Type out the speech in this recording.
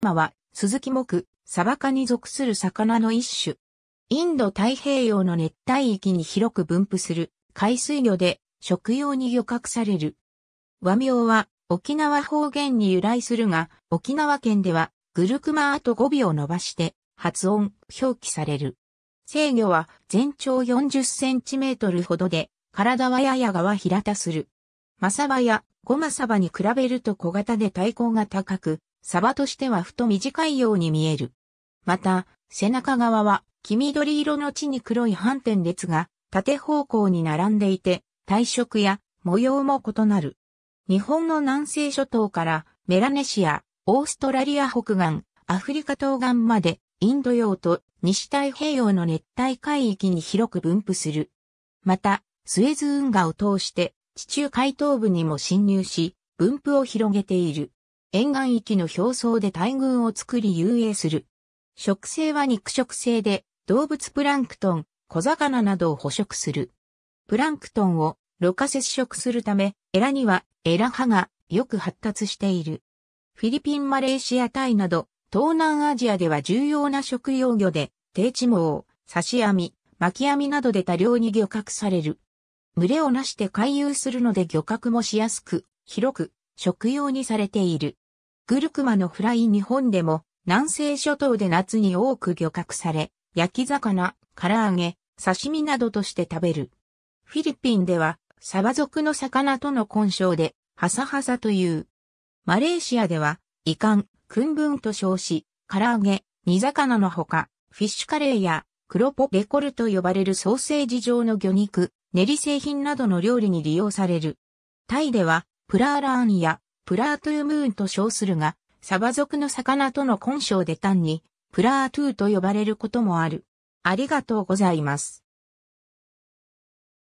マは、鈴木目、サバ科に属する魚の一種。インド太平洋の熱帯域に広く分布する海水魚で食用に漁獲される。和名は沖縄方言に由来するが、沖縄県ではグルクマーと語尾を伸ばして発音、表記される。制魚は全長40センチメートルほどで、体はややがは平たする。マサバやゴマサバに比べると小型で体高が高く、サバとしては太短いように見える。また、背中側は黄緑色の地に黒い斑点列が縦方向に並んでいて、体色や模様も異なる。日本の南西諸島からメラネシア、オーストラリア北岸、アフリカ東岸までインド洋と西太平洋の熱帯海域に広く分布する。また、スエズ運河を通して地中海東部にも侵入し、分布を広げている。沿岸域の表層で大群を作り遊泳する。食性は肉食性で、動物プランクトン、小魚などを捕食する。プランクトンをろ過接触するため、エラにはエラ歯がよく発達している。フィリピン、マレーシア、タイなど、東南アジアでは重要な食用魚で、低地網、刺し網、巻き網などで多量に漁獲される。群れをなして回遊するので漁獲もしやすく、広く、食用にされている。グルクマのフライ日本でも南西諸島で夏に多く漁獲され、焼き魚、唐揚げ、刺身などとして食べる。フィリピンではサバ族の魚との混称でハサハサという。マレーシアではイカン、クンブンと称し、唐揚げ、煮魚のほか、フィッシュカレーや黒ポレコルと呼ばれるソーセージ状の魚肉、練り製品などの料理に利用される。タイでは、プラーラーンやプラートゥームーンと称するが、サバ族の魚との混性で単に、プラートゥーと呼ばれることもある。ありがとうございます。